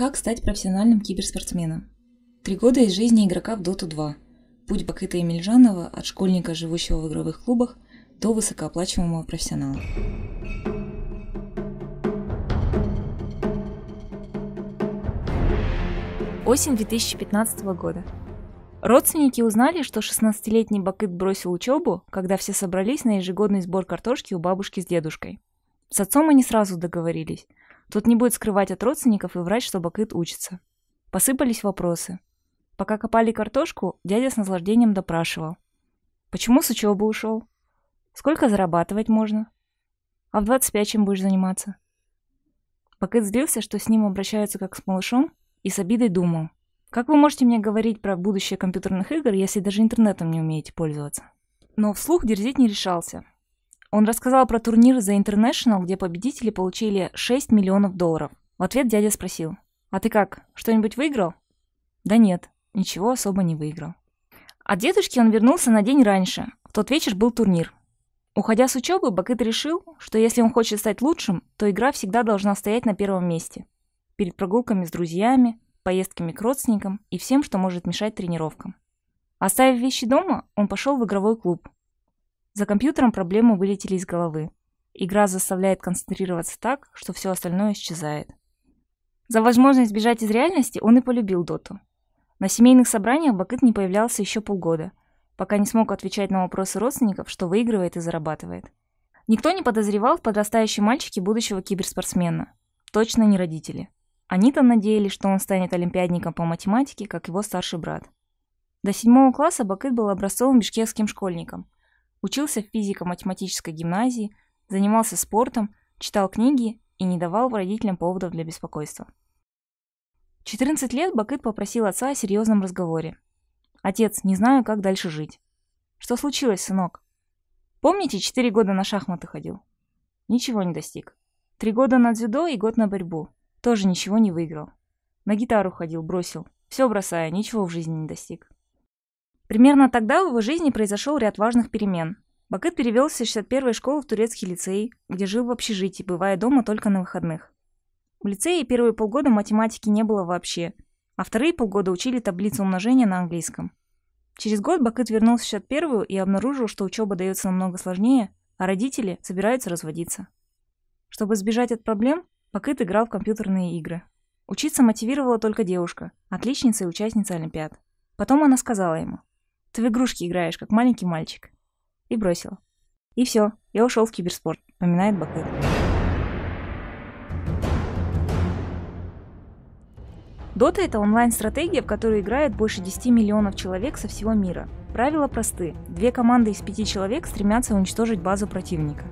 Как стать профессиональным киберспортсменом? Три года из жизни игрока в Dota 2. Путь Бакыта Емельжанова от школьника, живущего в игровых клубах, до высокооплачиваемого профессионала. Осень 2015 года. Родственники узнали, что 16-летний Бакыт бросил учебу, когда все собрались на ежегодный сбор картошки у бабушки с дедушкой. С отцом они сразу договорились – Тут не будет скрывать от родственников и врать, что Бакыт учится. Посыпались вопросы. Пока копали картошку, дядя с наслаждением допрашивал. Почему с учебы ушел? Сколько зарабатывать можно? А в 25 чем будешь заниматься? Бакыт злился, что с ним обращаются как с малышом, и с обидой думал. Как вы можете мне говорить про будущее компьютерных игр, если даже интернетом не умеете пользоваться? Но вслух дерзить не решался. Он рассказал про турнир The International, где победители получили 6 миллионов долларов. В ответ дядя спросил, «А ты как, что-нибудь выиграл?» «Да нет, ничего особо не выиграл». От дедушки он вернулся на день раньше. В тот вечер был турнир. Уходя с учебы, Бакыт решил, что если он хочет стать лучшим, то игра всегда должна стоять на первом месте. Перед прогулками с друзьями, поездками к родственникам и всем, что может мешать тренировкам. Оставив вещи дома, он пошел в игровой клуб – за компьютером проблемы вылетели из головы. Игра заставляет концентрироваться так, что все остальное исчезает. За возможность сбежать из реальности он и полюбил Доту. На семейных собраниях Бакыт не появлялся еще полгода, пока не смог отвечать на вопросы родственников, что выигрывает и зарабатывает. Никто не подозревал в подрастающем мальчике будущего киберспортсмена. Точно не родители. Они-то надеялись, что он станет олимпиадником по математике, как его старший брат. До седьмого класса Бакыт был образцовым бишкекским школьником – Учился в физико-математической гимназии, занимался спортом, читал книги и не давал родителям поводов для беспокойства. В 14 лет Бакыт попросил отца о серьезном разговоре. «Отец, не знаю, как дальше жить». «Что случилось, сынок?» «Помните, 4 года на шахматы ходил?» «Ничего не достиг. Три года на дзюдо и год на борьбу. Тоже ничего не выиграл. На гитару ходил, бросил. Все бросая, ничего в жизни не достиг. Примерно тогда в его жизни произошел ряд важных перемен. Бакыт перевелся с 61-й школы в турецкий лицей, где жил в общежитии, бывая дома только на выходных. В лицее первые полгода математики не было вообще, а вторые полгода учили таблицу умножения на английском. Через год Бакыт вернулся в 61-ю и обнаружил, что учеба дается намного сложнее, а родители собираются разводиться. Чтобы избежать от проблем, Бакыт играл в компьютерные игры. Учиться мотивировала только девушка, отличница и участница Олимпиад. Потом она сказала ему – ты в игрушки играешь, как маленький мальчик. И бросила. И все, я ушел в киберспорт, поминает Бакет. Дота — это онлайн-стратегия, в которую играет больше 10 миллионов человек со всего мира. Правила просты. Две команды из пяти человек стремятся уничтожить базу противника.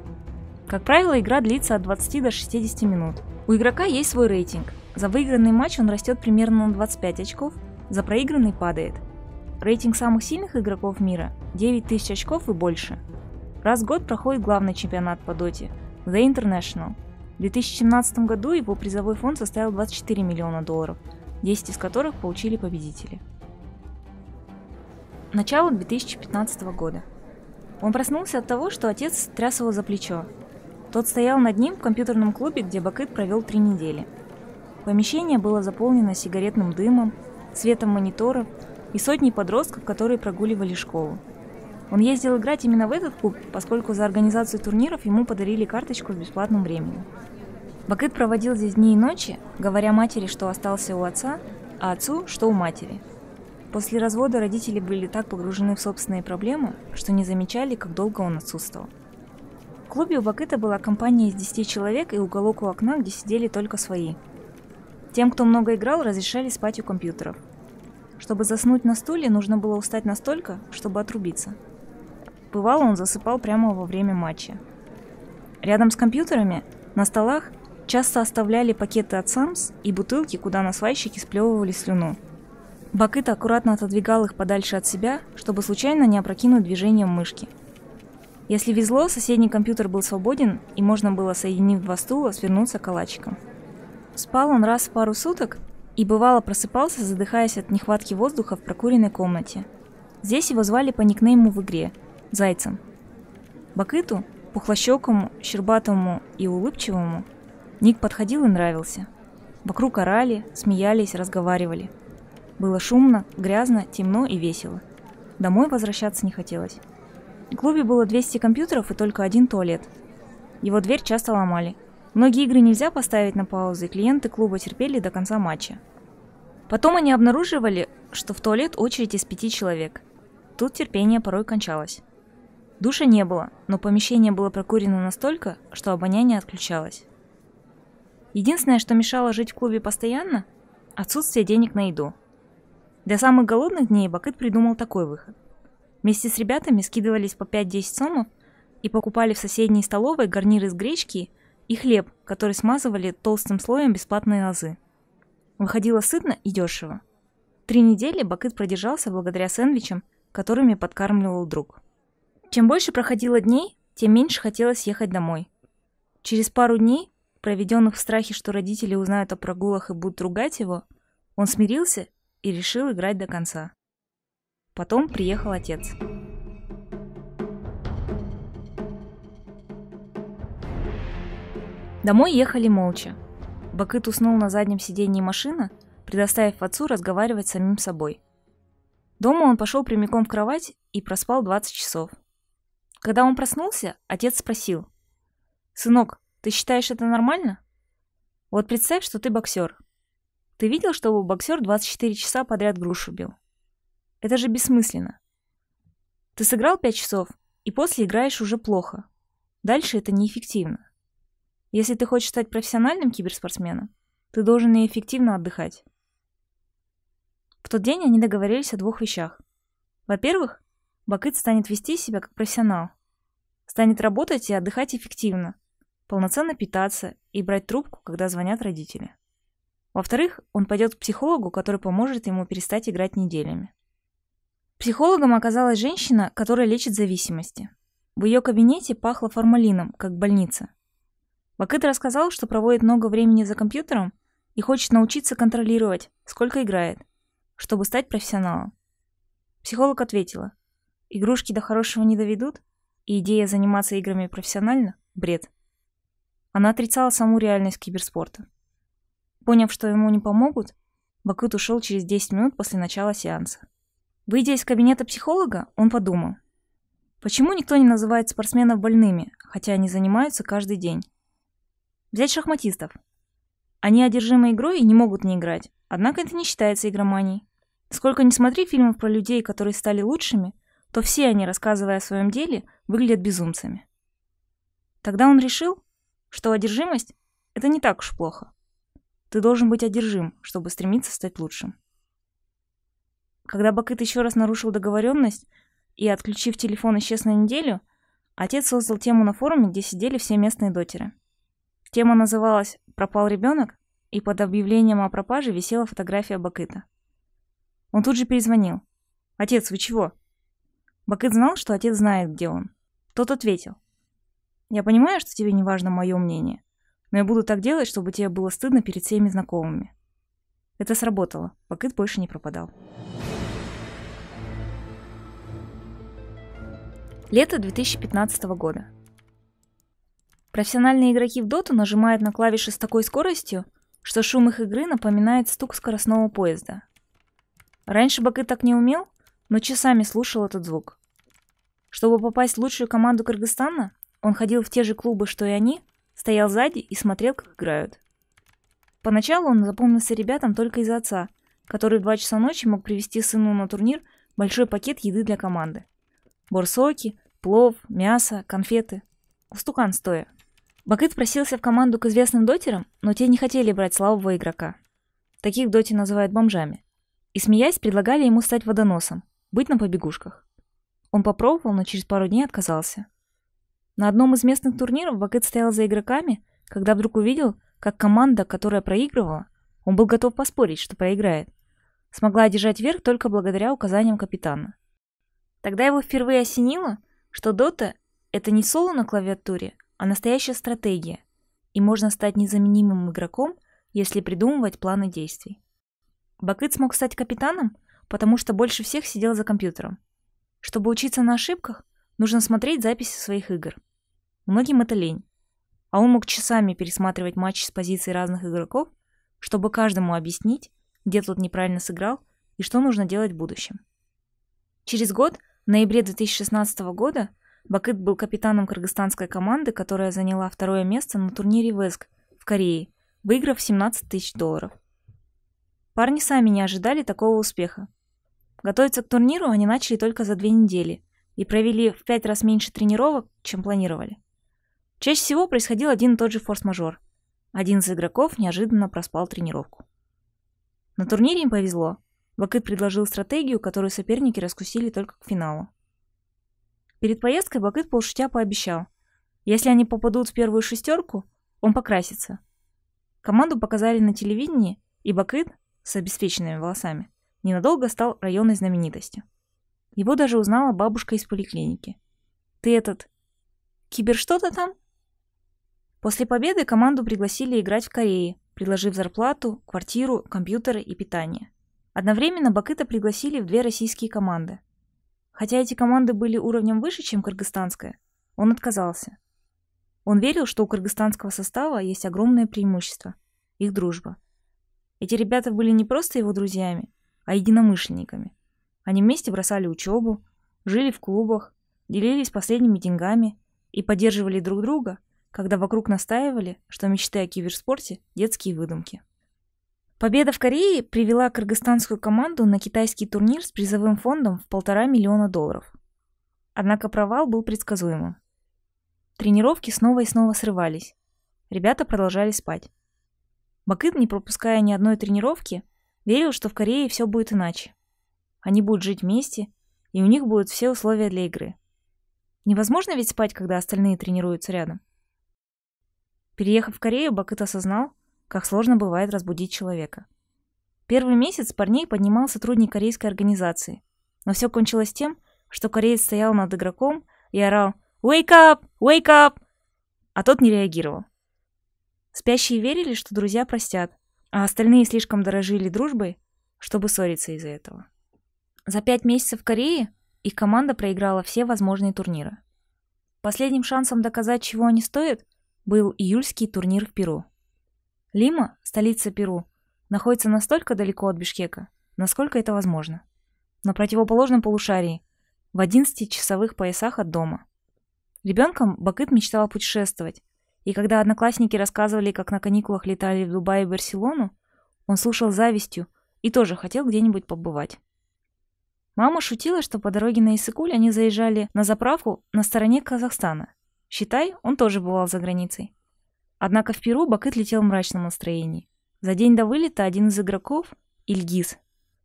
Как правило, игра длится от 20 до 60 минут. У игрока есть свой рейтинг. За выигранный матч он растет примерно на 25 очков, за проигранный падает – Рейтинг самых сильных игроков мира – 9000 очков и больше. Раз в год проходит главный чемпионат по доте – The International. В 2017 году его призовой фонд составил 24 миллиона долларов, 10 из которых получили победители. Начало 2015 года. Он проснулся от того, что отец тряс его за плечо. Тот стоял над ним в компьютерном клубе, где Бакыт провел три недели. Помещение было заполнено сигаретным дымом, светом мониторов и сотни подростков, которые прогуливали школу. Он ездил играть именно в этот клуб, поскольку за организацию турниров ему подарили карточку в бесплатном времени. Бакыт проводил здесь дни и ночи, говоря матери, что остался у отца, а отцу, что у матери. После развода родители были так погружены в собственные проблемы, что не замечали, как долго он отсутствовал. В клубе у Бакыта была компания из 10 человек и уголок у окна, где сидели только свои. Тем, кто много играл, разрешали спать у компьютеров. Чтобы заснуть на стуле, нужно было устать настолько, чтобы отрубиться. Бывало, он засыпал прямо во время матча. Рядом с компьютерами, на столах, часто оставляли пакеты от Самс и бутылки, куда на насвайщики сплевывали слюну. Бакыта аккуратно отодвигал их подальше от себя, чтобы случайно не опрокинуть движением мышки. Если везло, соседний компьютер был свободен, и можно было, соединив два стула, свернуться калачиком. Спал он раз в пару суток и бывало просыпался, задыхаясь от нехватки воздуха в прокуренной комнате. Здесь его звали по никнейму в игре – Зайцем. Бакыту, пухлощекому, щербатому и улыбчивому, Ник подходил и нравился. Вокруг орали, смеялись, разговаривали. Было шумно, грязно, темно и весело. Домой возвращаться не хотелось. В клубе было 200 компьютеров и только один туалет. Его дверь часто ломали – Многие игры нельзя поставить на паузу, и клиенты клуба терпели до конца матча. Потом они обнаруживали, что в туалет очередь из пяти человек. Тут терпение порой кончалось. Душа не было, но помещение было прокурено настолько, что обоняние отключалось. Единственное, что мешало жить в клубе постоянно – отсутствие денег на еду. Для самых голодных дней Бакыт придумал такой выход. Вместе с ребятами скидывались по 5-10 сомов и покупали в соседней столовой гарнир из гречки и хлеб, который смазывали толстым слоем бесплатной лозы. Выходило сытно и дешево. Три недели Бакыт продержался благодаря сэндвичам, которыми подкармливал друг. Чем больше проходило дней, тем меньше хотелось ехать домой. Через пару дней, проведенных в страхе, что родители узнают о прогулах и будут ругать его, он смирился и решил играть до конца. Потом приехал отец. Домой ехали молча. Бакыт уснул на заднем сиденье машины, предоставив отцу разговаривать с самим собой. Дома он пошел прямиком в кровать и проспал 20 часов. Когда он проснулся, отец спросил. «Сынок, ты считаешь это нормально? Вот представь, что ты боксер. Ты видел, что боксер 24 часа подряд грушу бил? Это же бессмысленно. Ты сыграл 5 часов, и после играешь уже плохо. Дальше это неэффективно. Если ты хочешь стать профессиональным киберспортсменом, ты должен и эффективно отдыхать. В тот день они договорились о двух вещах. Во-первых, Бакыт станет вести себя как профессионал. Станет работать и отдыхать эффективно, полноценно питаться и брать трубку, когда звонят родители. Во-вторых, он пойдет к психологу, который поможет ему перестать играть неделями. Психологом оказалась женщина, которая лечит зависимости. В ее кабинете пахло формалином, как больница. Вакыт рассказал, что проводит много времени за компьютером и хочет научиться контролировать, сколько играет, чтобы стать профессионалом. Психолог ответила, игрушки до хорошего не доведут, и идея заниматься играми профессионально – бред. Она отрицала саму реальность киберспорта. Поняв, что ему не помогут, Бакут ушел через 10 минут после начала сеанса. Выйдя из кабинета психолога, он подумал, почему никто не называет спортсменов больными, хотя они занимаются каждый день? Взять шахматистов. Они одержимы игрой и не могут не играть. Однако это не считается игроманией. Сколько ни смотри фильмов про людей, которые стали лучшими, то все они, рассказывая о своем деле, выглядят безумцами. Тогда он решил, что одержимость – это не так уж плохо. Ты должен быть одержим, чтобы стремиться стать лучшим. Когда Бакыт еще раз нарушил договоренность и, отключив телефон, исчез на неделю, отец создал тему на форуме, где сидели все местные дотеры. Тема называлась «Пропал ребенок?» и под объявлением о пропаже висела фотография Бакыта. Он тут же перезвонил. «Отец, вы чего?» Бакыт знал, что отец знает, где он. Тот ответил. «Я понимаю, что тебе не важно мое мнение, но я буду так делать, чтобы тебе было стыдно перед всеми знакомыми». Это сработало. Бакыт больше не пропадал. Лето 2015 года. Профессиональные игроки в доту нажимают на клавиши с такой скоростью, что шум их игры напоминает стук скоростного поезда. Раньше Бакы так не умел, но часами слушал этот звук. Чтобы попасть в лучшую команду Кыргызстана, он ходил в те же клубы, что и они, стоял сзади и смотрел, как играют. Поначалу он запомнился ребятам только из-за отца, который в 2 часа ночи мог привезти сыну на турнир большой пакет еды для команды. Борсоки, плов, мясо, конфеты. Устукан стоя. Бакыт просился в команду к известным дотерам, но те не хотели брать слабого игрока. Таких в называют бомжами. И смеясь, предлагали ему стать водоносом, быть на побегушках. Он попробовал, но через пару дней отказался. На одном из местных турниров Бакыт стоял за игроками, когда вдруг увидел, как команда, которая проигрывала, он был готов поспорить, что проиграет, смогла одержать верх только благодаря указаниям капитана. Тогда его впервые осенило, что дота — это не соло на клавиатуре, а настоящая стратегия, и можно стать незаменимым игроком, если придумывать планы действий. Бакыт смог стать капитаном, потому что больше всех сидел за компьютером. Чтобы учиться на ошибках, нужно смотреть записи своих игр. Многим это лень. А он мог часами пересматривать матчи с позиций разных игроков, чтобы каждому объяснить, где тот неправильно сыграл и что нужно делать в будущем. Через год, в ноябре 2016 года, Бакыт был капитаном кыргызстанской команды, которая заняла второе место на турнире ВЭСК в Корее, выиграв 17 тысяч долларов. Парни сами не ожидали такого успеха. Готовиться к турниру они начали только за две недели и провели в пять раз меньше тренировок, чем планировали. Чаще всего происходил один и тот же форс-мажор. Один из игроков неожиданно проспал тренировку. На турнире им повезло. Бакыт предложил стратегию, которую соперники раскусили только к финалу. Перед поездкой Бакыт полшутя пообещал. Если они попадут в первую шестерку, он покрасится. Команду показали на телевидении, и Бакыт, с обеспеченными волосами, ненадолго стал районной знаменитостью. Его даже узнала бабушка из поликлиники. «Ты этот... кибер что-то там?» После победы команду пригласили играть в Корее, предложив зарплату, квартиру, компьютеры и питание. Одновременно Бакыта пригласили в две российские команды. Хотя эти команды были уровнем выше, чем кыргызстанская, он отказался. Он верил, что у кыргызстанского состава есть огромное преимущество – их дружба. Эти ребята были не просто его друзьями, а единомышленниками. Они вместе бросали учебу, жили в клубах, делились последними деньгами и поддерживали друг друга, когда вокруг настаивали, что мечты о киберспорте – детские выдумки. Победа в Корее привела кыргызстанскую команду на китайский турнир с призовым фондом в полтора миллиона долларов. Однако провал был предсказуемым. Тренировки снова и снова срывались. Ребята продолжали спать. Бакыт, не пропуская ни одной тренировки, верил, что в Корее все будет иначе. Они будут жить вместе, и у них будут все условия для игры. Невозможно ведь спать, когда остальные тренируются рядом. Переехав в Корею, Бакыт осознал, как сложно бывает разбудить человека. Первый месяц парней поднимал сотрудник корейской организации. Но все кончилось тем, что кореец стоял над игроком и орал «Wake up! Wake up!», а тот не реагировал. Спящие верили, что друзья простят, а остальные слишком дорожили дружбой, чтобы ссориться из-за этого. За пять месяцев в Корее их команда проиграла все возможные турниры. Последним шансом доказать, чего они стоят, был июльский турнир в Перу. Лима, столица Перу, находится настолько далеко от Бишкека, насколько это возможно. На противоположном полушарии, в 11 часовых поясах от дома. Ребенком Бакыт мечтала путешествовать, и когда одноклассники рассказывали, как на каникулах летали в Дубай и Барселону, он слушал завистью и тоже хотел где-нибудь побывать. Мама шутила, что по дороге на Иссыкуль они заезжали на заправку на стороне Казахстана. Считай, он тоже бывал за границей. Однако в Перу Бакыт летел в мрачном настроении. За день до вылета один из игроков, Ильгиз,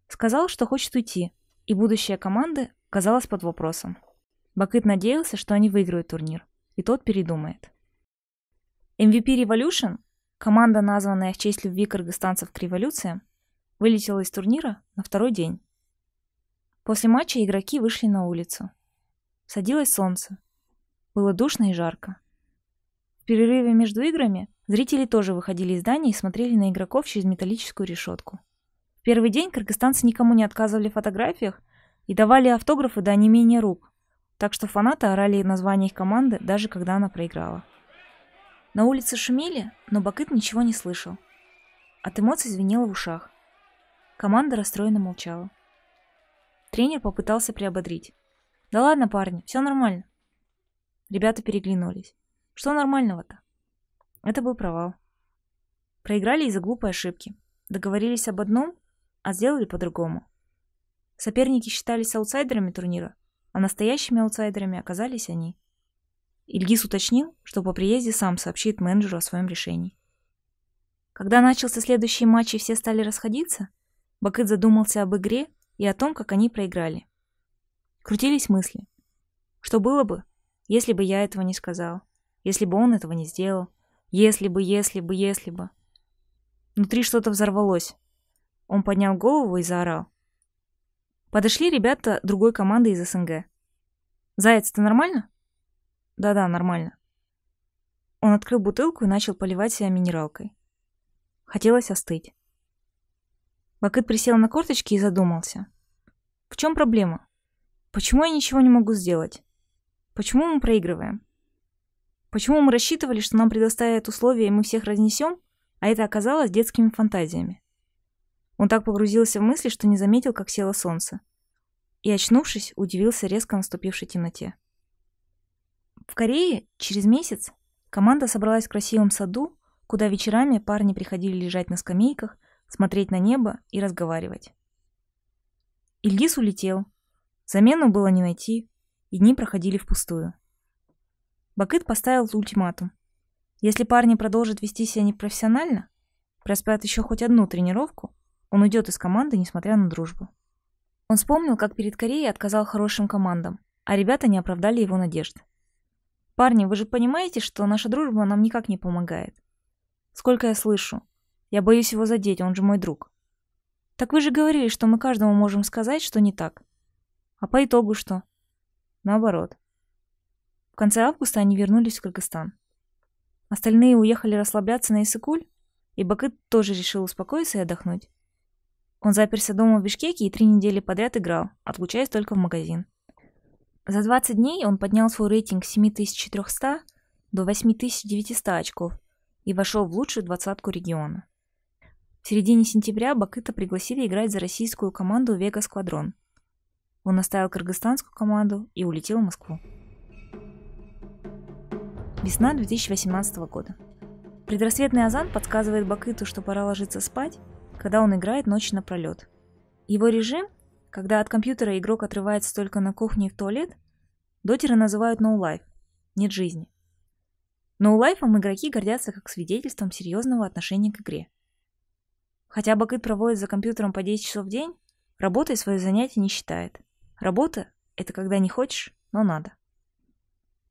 сказал, что хочет уйти, и будущее команды казалось под вопросом. Бакыт надеялся, что они выиграют турнир, и тот передумает. MVP Revolution, команда, названная в честь любви кыргызстанцев к революциям, вылетела из турнира на второй день. После матча игроки вышли на улицу. Садилось солнце. Было душно и жарко. В перерыве между играми зрители тоже выходили из здания и смотрели на игроков через металлическую решетку. В первый день кыргызстанцы никому не отказывали в фотографиях и давали автографы до онемения рук, так что фанаты орали название их команды, даже когда она проиграла. На улице шумели, но Бакыт ничего не слышал. От эмоций звенело в ушах. Команда расстроенно молчала. Тренер попытался приободрить. «Да ладно, парни, все нормально». Ребята переглянулись. Что нормального-то? Это был провал. Проиграли из-за глупой ошибки. Договорились об одном, а сделали по-другому. Соперники считались аутсайдерами турнира, а настоящими аутсайдерами оказались они. Ильгиз уточнил, что по приезде сам сообщит менеджеру о своем решении. Когда начался следующий матч и все стали расходиться, Бакыт задумался об игре и о том, как они проиграли. Крутились мысли. Что было бы, если бы я этого не сказал? Если бы он этого не сделал. Если бы, если бы, если бы. Внутри что-то взорвалось. Он поднял голову и заорал. Подошли ребята другой команды из СНГ. «Заяц, ты нормально?» «Да-да, нормально». Он открыл бутылку и начал поливать себя минералкой. Хотелось остыть. Бакыт присел на корточки и задумался. В чем проблема? Почему я ничего не могу сделать? Почему мы проигрываем? Почему мы рассчитывали, что нам предоставят условия, и мы всех разнесем, а это оказалось детскими фантазиями? Он так погрузился в мысли, что не заметил, как село солнце. И, очнувшись, удивился резко наступившей темноте. В Корее через месяц команда собралась в красивом саду, куда вечерами парни приходили лежать на скамейках, смотреть на небо и разговаривать. Ильгиз улетел. Замену было не найти, и дни проходили впустую. Бакыт поставил ультиматум. Если парни продолжат вести себя непрофессионально, проспят еще хоть одну тренировку, он уйдет из команды, несмотря на дружбу. Он вспомнил, как перед Кореей отказал хорошим командам, а ребята не оправдали его надежд. «Парни, вы же понимаете, что наша дружба нам никак не помогает? Сколько я слышу? Я боюсь его задеть, он же мой друг. Так вы же говорили, что мы каждому можем сказать, что не так. А по итогу что? Наоборот. В конце августа они вернулись в Кыргызстан. Остальные уехали расслабляться на Исыкуль, и Бакыт тоже решил успокоиться и отдохнуть. Он заперся дома в Бишкеке и три недели подряд играл, отлучаясь только в магазин. За 20 дней он поднял свой рейтинг с 7300 до 8900 очков и вошел в лучшую двадцатку региона. В середине сентября Бакыта пригласили играть за российскую команду «Вега Сквадрон». Он оставил кыргызстанскую команду и улетел в Москву. Весна 2018 года. Предрассветный азан подсказывает Бакыту, что пора ложиться спать, когда он играет ночь напролет. Его режим, когда от компьютера игрок отрывается только на кухне и в туалет, дотеры называют no life, нет жизни. No лайфом игроки гордятся как свидетельством серьезного отношения к игре. Хотя Бакыт проводит за компьютером по 10 часов в день, работой свое занятие не считает. Работа – это когда не хочешь, но надо.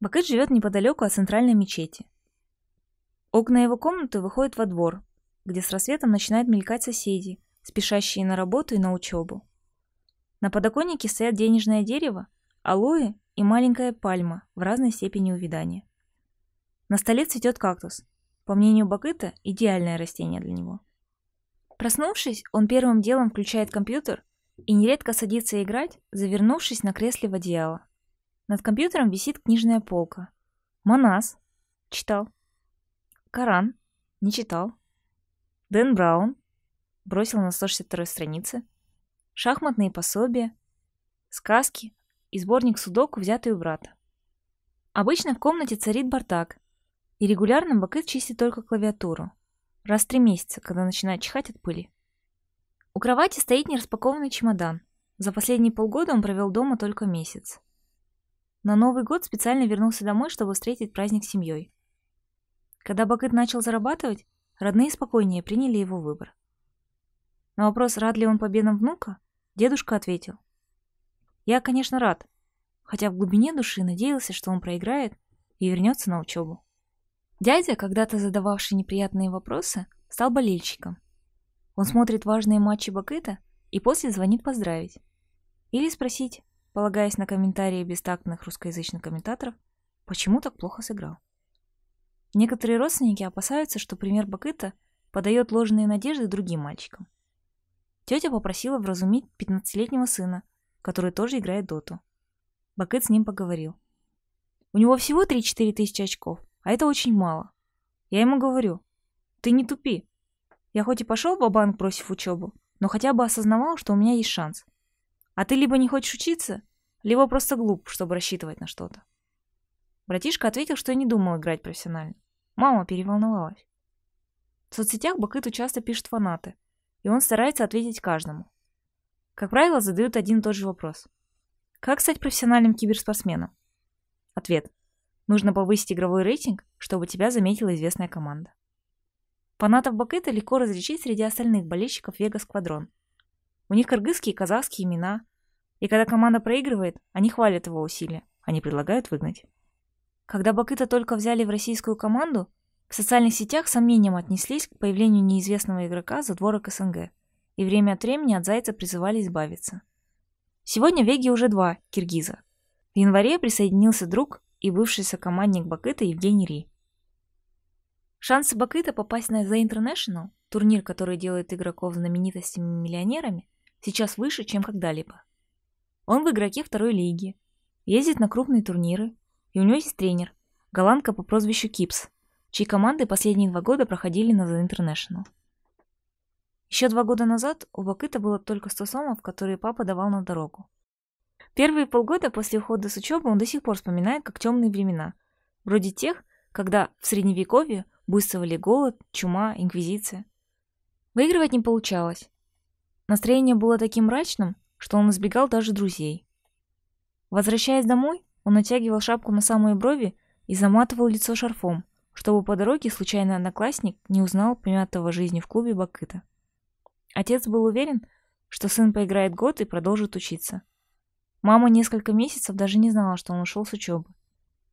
Бакыт живет неподалеку от центральной мечети. Окна его комнаты выходят во двор, где с рассветом начинают мелькать соседи, спешащие на работу и на учебу. На подоконнике стоят денежное дерево, алоэ и маленькая пальма в разной степени увядания. На столе цветет кактус. По мнению Бакыта, идеальное растение для него. Проснувшись, он первым делом включает компьютер и нередко садится играть, завернувшись на кресле в одеяло. Над компьютером висит книжная полка. Манас. Читал. Коран. Не читал. Дэн Браун. Бросил на 162 странице. Шахматные пособия. Сказки. И сборник судок взятый у брата. Обычно в комнате царит бардак. И регулярно Бакыт чистит только клавиатуру. Раз в три месяца, когда начинает чихать от пыли. У кровати стоит нераспакованный чемодан. За последние полгода он провел дома только месяц. На Новый год специально вернулся домой, чтобы встретить праздник с семьей. Когда Бакыт начал зарабатывать, родные спокойнее приняли его выбор. На вопрос, рад ли он победам внука, дедушка ответил. «Я, конечно, рад, хотя в глубине души надеялся, что он проиграет и вернется на учебу». Дядя, когда-то задававший неприятные вопросы, стал болельщиком. Он смотрит важные матчи Бакыта и после звонит поздравить. Или спросить, полагаясь на комментарии бестактных русскоязычных комментаторов, почему так плохо сыграл. Некоторые родственники опасаются, что пример Бакыта подает ложные надежды другим мальчикам. Тетя попросила вразумить 15-летнего сына, который тоже играет доту. Бакыт с ним поговорил. «У него всего 3-4 тысячи очков, а это очень мало. Я ему говорю, ты не тупи. Я хоть и пошел в банк против учебу, но хотя бы осознавал, что у меня есть шанс. А ты либо не хочешь учиться, либо просто глуп, чтобы рассчитывать на что-то. Братишка ответил, что я не думал играть профессионально. Мама переволновалась. В соцсетях Бакыту часто пишут фанаты, и он старается ответить каждому. Как правило, задают один и тот же вопрос. Как стать профессиональным киберспортсменом? Ответ. Нужно повысить игровой рейтинг, чтобы тебя заметила известная команда. Фанатов Бакыта легко различить среди остальных болельщиков Вега Сквадрон – у них кыргызские и казахские имена. И когда команда проигрывает, они хвалят его усилия. Они предлагают выгнать. Когда Бакыта только взяли в российскую команду, в социальных сетях с сомнением отнеслись к появлению неизвестного игрока за дворок СНГ. И время от времени от Зайца призывали избавиться. Сегодня веги уже два киргиза. В январе присоединился друг и бывший сокомандник Бакыта Евгений Ри. Шансы Бакыта попасть на The International, турнир, который делает игроков знаменитостями-миллионерами, и сейчас выше, чем когда-либо. Он в игроке второй лиги, ездит на крупные турниры, и у него есть тренер, голландка по прозвищу Кипс, чьи команды последние два года проходили на The International. Еще два года назад у Бакыта было только 100 сомов, которые папа давал на дорогу. Первые полгода после ухода с учебы он до сих пор вспоминает как темные времена, вроде тех, когда в средневековье буйствовали голод, чума, инквизиция. Выигрывать не получалось, Настроение было таким мрачным, что он избегал даже друзей. Возвращаясь домой, он натягивал шапку на самые брови и заматывал лицо шарфом, чтобы по дороге случайный одноклассник не узнал помятого жизни в клубе Бакыта. Отец был уверен, что сын поиграет год и продолжит учиться. Мама несколько месяцев даже не знала, что он ушел с учебы,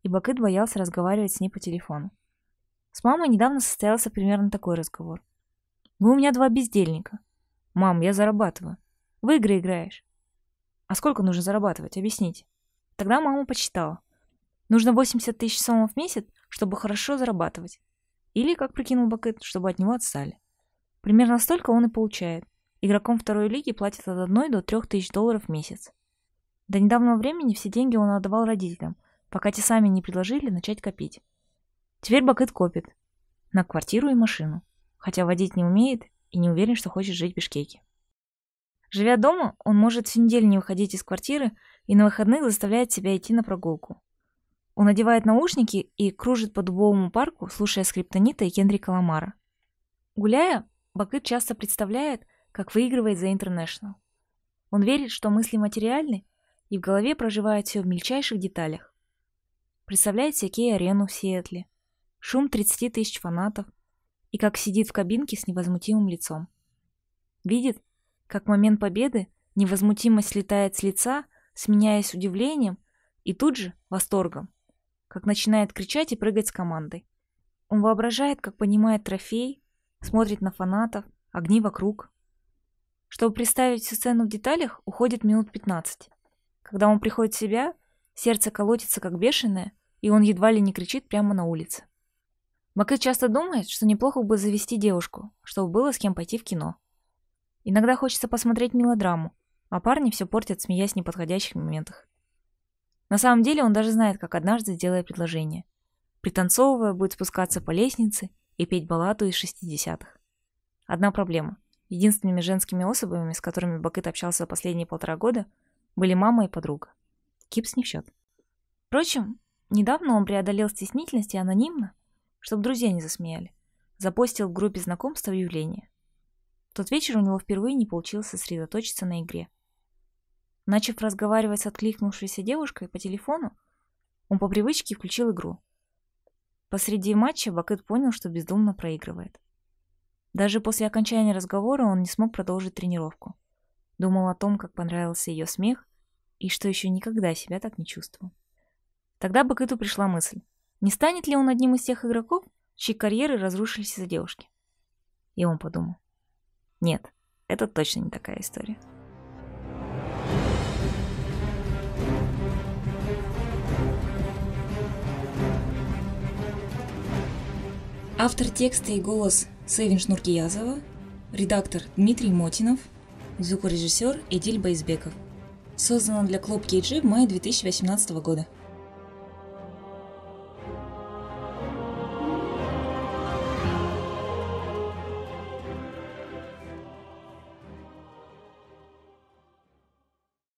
и Бакыт боялся разговаривать с ней по телефону. С мамой недавно состоялся примерно такой разговор. «Вы у меня два бездельника. Мам, я зарабатываю. В игры играешь. А сколько нужно зарабатывать? Объяснить? Тогда мама посчитала. Нужно 80 тысяч сомов в месяц, чтобы хорошо зарабатывать. Или, как прикинул Бакет, чтобы от него отстали. Примерно столько он и получает. Игроком второй лиги платят от 1 до 3 тысяч долларов в месяц. До недавнего времени все деньги он отдавал родителям, пока те сами не предложили начать копить. Теперь Бакет копит. На квартиру и машину. Хотя водить не умеет и не уверен, что хочет жить в Бишкеке. Живя дома, он может всю неделю не выходить из квартиры и на выходных заставляет себя идти на прогулку. Он надевает наушники и кружит по дубовому парку, слушая скриптонита и Кендрика Ламара. Гуляя, Бакыт часто представляет, как выигрывает за Интернешнл. Он верит, что мысли материальны, и в голове проживает все в мельчайших деталях. Представляет всякие Кей-арену в Сиэтле, шум 30 тысяч фанатов – и как сидит в кабинке с невозмутимым лицом. Видит, как момент победы невозмутимость слетает с лица, сменяясь удивлением и тут же восторгом, как начинает кричать и прыгать с командой. Он воображает, как понимает трофей, смотрит на фанатов, огни вокруг. Чтобы представить всю сцену в деталях, уходит минут 15. Когда он приходит в себя, сердце колотится как бешеное, и он едва ли не кричит прямо на улице. Макэ часто думает, что неплохо бы завести девушку, чтобы было с кем пойти в кино. Иногда хочется посмотреть мелодраму, а парни все портят, смеясь в неподходящих моментах. На самом деле он даже знает, как однажды сделает предложение. Пританцовывая, будет спускаться по лестнице и петь балладу из 60-х. Одна проблема. Единственными женскими особами, с которыми Бакыт общался последние полтора года, были мама и подруга. Кипс не в счет. Впрочем, недавно он преодолел стеснительность и анонимно, чтобы друзья не засмеяли. Запостил в группе знакомств объявление. В тот вечер у него впервые не получилось сосредоточиться на игре. Начав разговаривать с откликнувшейся девушкой по телефону, он по привычке включил игру. Посреди матча Бакыт понял, что бездумно проигрывает. Даже после окончания разговора он не смог продолжить тренировку. Думал о том, как понравился ее смех и что еще никогда себя так не чувствовал. Тогда Бакыту пришла мысль. Не станет ли он одним из тех игроков, чьи карьеры разрушились из-за девушки? И он подумал. Нет, это точно не такая история. Автор текста и голос Севин Шнуркиязова, редактор Дмитрий Мотинов, звукорежиссер Эдиль Байзбеков. Создано для Клоп Кейджи в мае 2018 года.